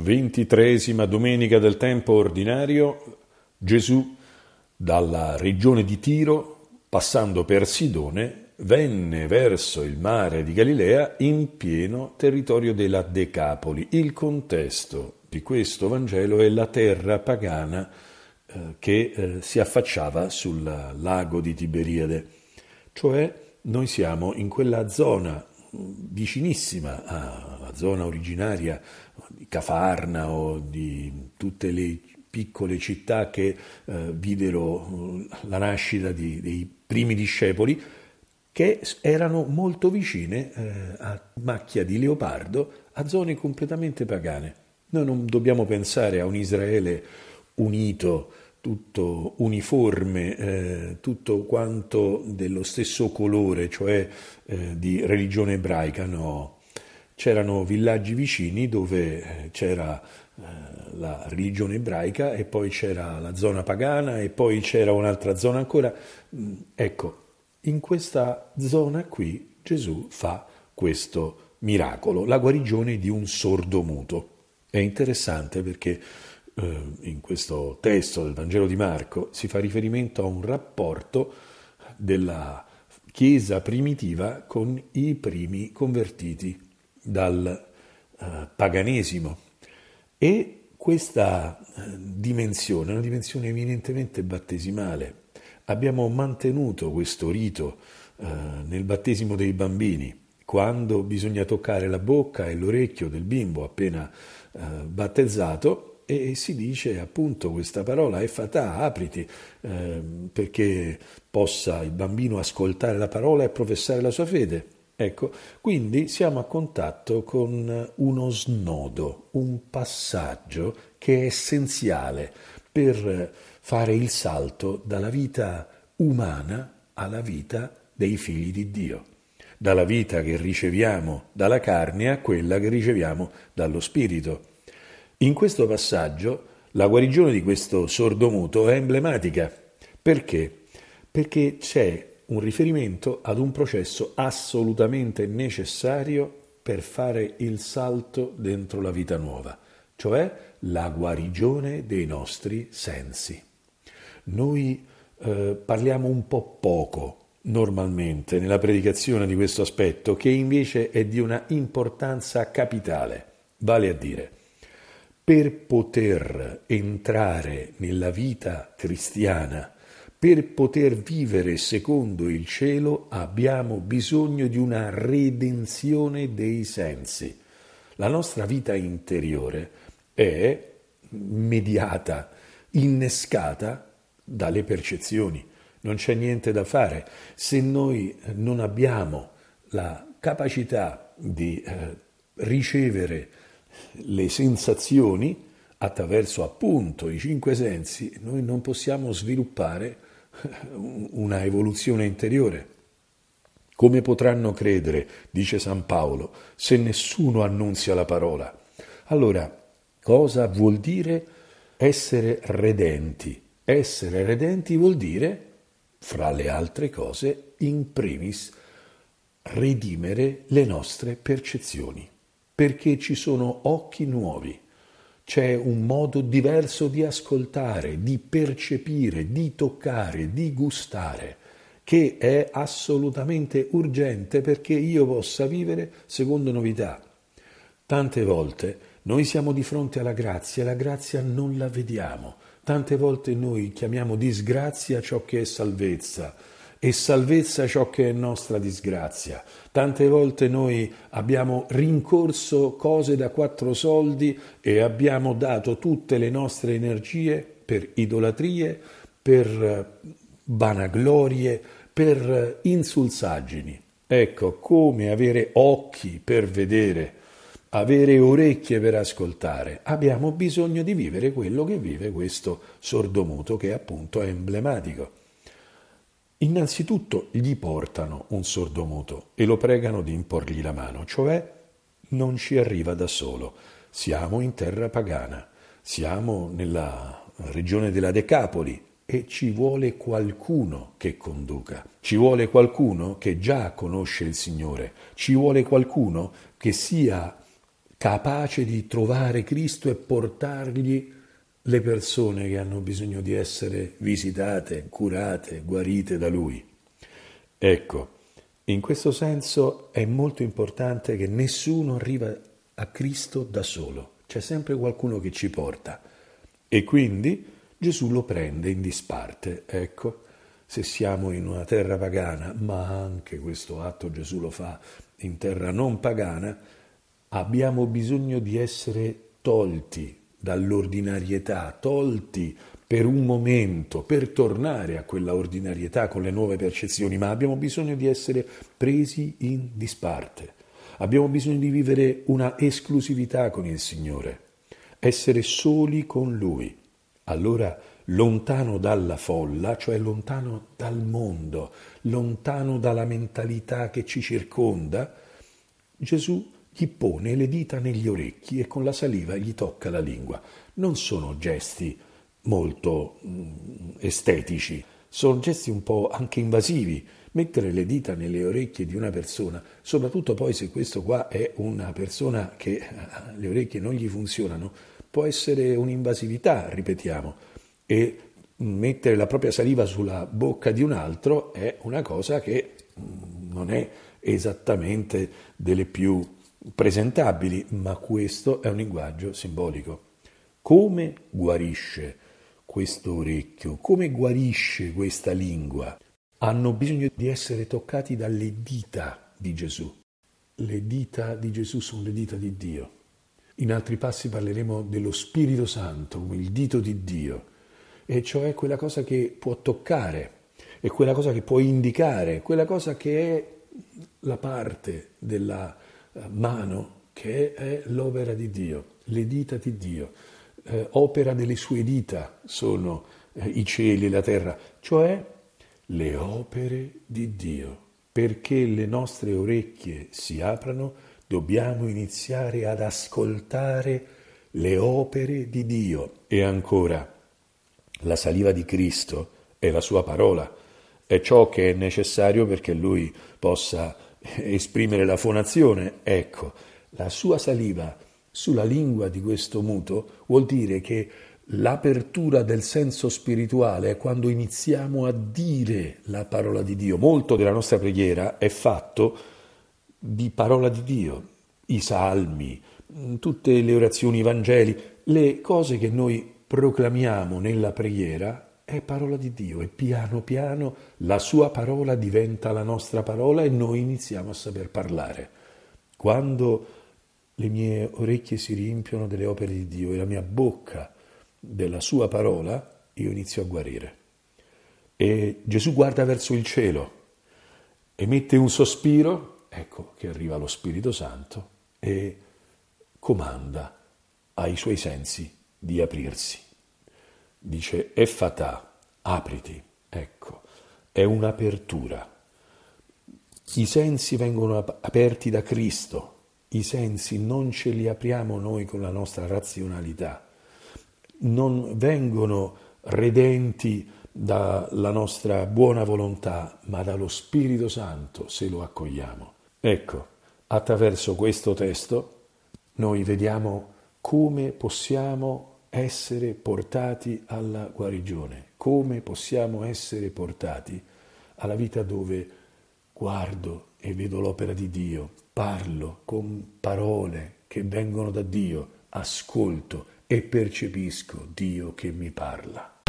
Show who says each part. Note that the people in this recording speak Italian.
Speaker 1: Ventitresima domenica del tempo ordinario, Gesù dalla regione di Tiro, passando per Sidone, venne verso il mare di Galilea in pieno territorio della Decapoli. Il contesto di questo Vangelo è la terra pagana eh, che eh, si affacciava sul lago di Tiberiade, cioè noi siamo in quella zona mm, vicinissima alla zona originaria di Cafarna o di tutte le piccole città che eh, videro eh, la nascita di, dei primi discepoli, che erano molto vicine eh, a macchia di leopardo, a zone completamente pagane. Noi non dobbiamo pensare a un Israele unito, tutto uniforme, eh, tutto quanto dello stesso colore, cioè eh, di religione ebraica, no c'erano villaggi vicini dove eh, c'era eh, la religione ebraica e poi c'era la zona pagana e poi c'era un'altra zona ancora. Mm, ecco, in questa zona qui Gesù fa questo miracolo, la guarigione di un sordo muto. È interessante perché eh, in questo testo del Vangelo di Marco si fa riferimento a un rapporto della Chiesa primitiva con i primi convertiti dal eh, paganesimo. E questa eh, dimensione è una dimensione eminentemente battesimale. Abbiamo mantenuto questo rito eh, nel battesimo dei bambini, quando bisogna toccare la bocca e l'orecchio del bimbo appena eh, battezzato e si dice appunto questa parola fatà, apriti, eh, perché possa il bambino ascoltare la parola e professare la sua fede. Ecco, quindi siamo a contatto con uno snodo, un passaggio che è essenziale per fare il salto dalla vita umana alla vita dei figli di Dio, dalla vita che riceviamo dalla carne a quella che riceviamo dallo Spirito. In questo passaggio la guarigione di questo sordomuto è emblematica. Perché? Perché c'è un riferimento ad un processo assolutamente necessario per fare il salto dentro la vita nuova, cioè la guarigione dei nostri sensi. Noi eh, parliamo un po' poco normalmente nella predicazione di questo aspetto, che invece è di una importanza capitale, vale a dire, per poter entrare nella vita cristiana, per poter vivere secondo il cielo abbiamo bisogno di una redenzione dei sensi. La nostra vita interiore è mediata, innescata dalle percezioni. Non c'è niente da fare. Se noi non abbiamo la capacità di eh, ricevere le sensazioni attraverso appunto i cinque sensi, noi non possiamo sviluppare una evoluzione interiore. Come potranno credere, dice San Paolo, se nessuno annunzia la parola? Allora, cosa vuol dire essere redenti? Essere redenti vuol dire, fra le altre cose, in primis, redimere le nostre percezioni, perché ci sono occhi nuovi, c'è un modo diverso di ascoltare, di percepire, di toccare, di gustare, che è assolutamente urgente perché io possa vivere secondo novità. Tante volte noi siamo di fronte alla grazia e la grazia non la vediamo. Tante volte noi chiamiamo disgrazia ciò che è salvezza e salvezza ciò che è nostra disgrazia. Tante volte noi abbiamo rincorso cose da quattro soldi e abbiamo dato tutte le nostre energie per idolatrie, per eh, vanaglorie, per eh, insulsaggini. Ecco come avere occhi per vedere, avere orecchie per ascoltare. Abbiamo bisogno di vivere quello che vive questo sordomuto che appunto è emblematico. Innanzitutto gli portano un sordomuto e lo pregano di imporgli la mano, cioè non ci arriva da solo. Siamo in terra pagana, siamo nella regione della Decapoli e ci vuole qualcuno che conduca, ci vuole qualcuno che già conosce il Signore, ci vuole qualcuno che sia capace di trovare Cristo e portargli le persone che hanno bisogno di essere visitate, curate, guarite da Lui. Ecco, in questo senso è molto importante che nessuno arriva a Cristo da solo, c'è sempre qualcuno che ci porta e quindi Gesù lo prende in disparte. Ecco, se siamo in una terra pagana, ma anche questo atto Gesù lo fa in terra non pagana, abbiamo bisogno di essere tolti dall'ordinarietà, tolti per un momento, per tornare a quella ordinarietà con le nuove percezioni, ma abbiamo bisogno di essere presi in disparte. Abbiamo bisogno di vivere una esclusività con il Signore, essere soli con Lui. Allora, lontano dalla folla, cioè lontano dal mondo, lontano dalla mentalità che ci circonda, Gesù chi pone le dita negli orecchi e con la saliva gli tocca la lingua. Non sono gesti molto mm, estetici, sono gesti un po' anche invasivi. Mettere le dita nelle orecchie di una persona, soprattutto poi se questo qua è una persona che eh, le orecchie non gli funzionano, può essere un'invasività, ripetiamo. E mm, mettere la propria saliva sulla bocca di un altro è una cosa che mm, non è esattamente delle più presentabili, ma questo è un linguaggio simbolico. Come guarisce questo orecchio? Come guarisce questa lingua? Hanno bisogno di essere toccati dalle dita di Gesù. Le dita di Gesù sono le dita di Dio. In altri passi parleremo dello Spirito Santo come il dito di Dio, e cioè quella cosa che può toccare, è quella cosa che può indicare, quella cosa che è la parte della, eh, mano che è l'opera di Dio, le dita di Dio, eh, opera delle sue dita sono eh, i cieli e la terra, cioè le opere di Dio. Perché le nostre orecchie si aprano, dobbiamo iniziare ad ascoltare le opere di Dio. E ancora, la saliva di Cristo è la sua parola, è ciò che è necessario perché Lui possa esprimere la fonazione, ecco, la sua saliva sulla lingua di questo muto vuol dire che L'apertura del senso spirituale è quando iniziamo a dire la parola di Dio. Molto della nostra preghiera è fatto di parola di Dio, i salmi, mm, tutte le orazioni, i Vangeli, le cose che noi proclamiamo nella preghiera è parola di Dio e piano piano la sua parola diventa la nostra parola e noi iniziamo a saper parlare. Quando le mie orecchie si riempiono delle opere di Dio e la mia bocca della sua parola, io inizio a guarire. E Gesù guarda verso il cielo, emette un sospiro, ecco che arriva lo Spirito Santo e comanda ai suoi sensi di aprirsi dice effatà, apriti, ecco, è un'apertura. I sensi vengono aperti da Cristo, i sensi non ce li apriamo noi con la nostra razionalità, non vengono redenti dalla nostra buona volontà, ma dallo Spirito Santo se lo accogliamo. Ecco, attraverso questo testo noi vediamo come possiamo essere portati alla guarigione, come possiamo essere portati alla vita dove guardo e vedo l'opera di Dio, parlo con parole che vengono da Dio, ascolto e percepisco Dio che mi parla.